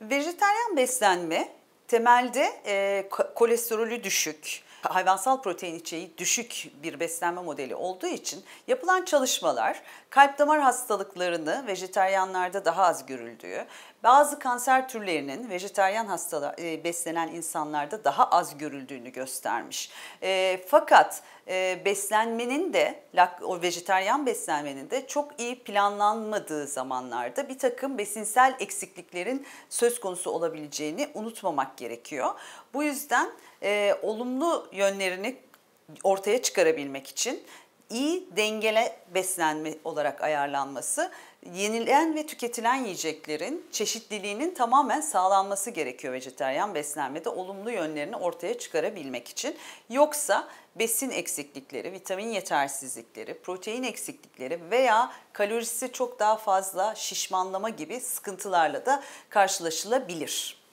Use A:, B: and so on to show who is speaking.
A: Vejeteryan beslenme temelde e, kolesterolü düşük,
B: hayvansal protein içeriği düşük bir beslenme modeli olduğu için yapılan çalışmalar kalp damar hastalıklarını vejeteryanlarda daha az görüldüğü, bazı kanser türlerinin vejeteryan hastala, e, beslenen insanlarda daha az görüldüğünü göstermiş. E, fakat e, beslenmenin de, o vejeteryan beslenmenin de çok iyi planlanmadığı zamanlarda bir takım besinsel eksikliklerin söz konusu olabileceğini unutmamak gerekiyor. Bu yüzden e, olumlu yönlerini ortaya çıkarabilmek için iyi dengele beslenme olarak ayarlanması, yenilen ve tüketilen yiyeceklerin çeşitliliğinin tamamen sağlanması gerekiyor vejeteryan beslenmede olumlu yönlerini ortaya çıkarabilmek için. Yoksa besin eksiklikleri, vitamin yetersizlikleri, protein eksiklikleri
C: veya kalorisi çok daha fazla şişmanlama gibi sıkıntılarla da
D: karşılaşılabilir.